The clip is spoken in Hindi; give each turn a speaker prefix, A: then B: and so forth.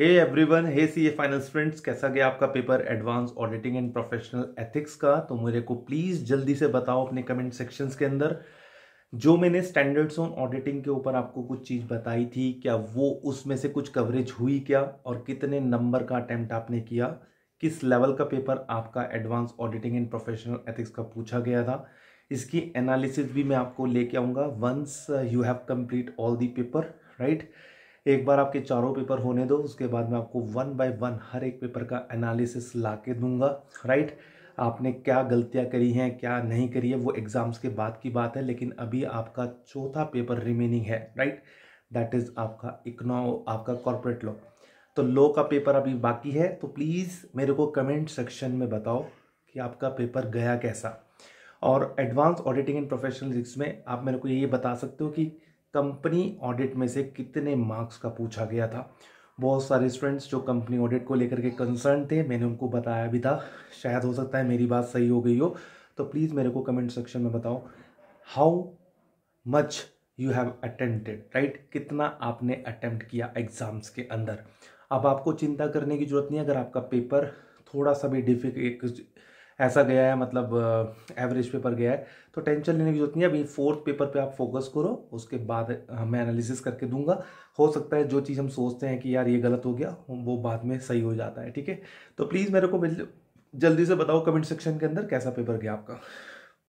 A: hey everyone hey C A finance friends कैसा गया आपका paper advance auditing and professional ethics का तो मेरे को प्लीज़ जल्दी से बताओ अपने कमेंट सेक्शंस के अंदर जो मैंने स्टैंडर्ड्स ऑन ऑडिटिंग के ऊपर आपको कुछ चीज़ बताई थी क्या वो उसमें से कुछ कवरेज हुई क्या और कितने नंबर का अटैम्प्ट आपने किया किस लेवल का पेपर आपका advance auditing and professional ethics का पूछा गया था इसकी एनालिसिस भी मैं आपको लेके आऊँगा once you have complete all the paper right एक बार आपके चारों पेपर होने दो उसके बाद में आपको वन बाय वन हर एक पेपर का एनालिसिस ला के दूंगा राइट आपने क्या गलतियाँ करी हैं क्या नहीं करी है वो एग्ज़ाम्स के बाद की बात है लेकिन अभी आपका चौथा पेपर रिमेनिंग है राइट दैट इज़ आपका इकनो आपका कॉरपोरेट लॉ तो लॉ का पेपर अभी बाकी है तो प्लीज़ मेरे को कमेंट सेक्शन में बताओ कि आपका पेपर गया कैसा और एडवांस ऑडिटिंग एंड प्रोफेशनल रिक्स में आप मेरे को ये बता सकते हो कि कंपनी ऑडिट में से कितने मार्क्स का पूछा गया था बहुत सारे स्टूडेंट्स जो कंपनी ऑडिट को लेकर के कंसर्न थे मैंने उनको बताया भी था शायद हो सकता है मेरी बात सही हो गई हो तो प्लीज़ मेरे को कमेंट सेक्शन में बताओ how much you have attempted right कितना आपने अटेम्प्ट किया एग्ज़ाम्स के अंदर अब आपको चिंता करने की ज़रूरत नहीं अगर आपका पेपर थोड़ा सा भी डिफिक ऐसा गया है मतलब एवरेज पेपर गया है तो टेंशन लेने की जरूरत नहीं है अभी फोर्थ पेपर पे आप फोकस करो उसके बाद मैं एनालिसिस करके दूंगा हो सकता है जो चीज़ हम सोचते हैं कि यार ये गलत हो गया वो बाद में सही हो जाता है ठीक है तो प्लीज़ मेरे को जल्दी से बताओ कमेंट सेक्शन के अंदर कैसा पेपर गया आपका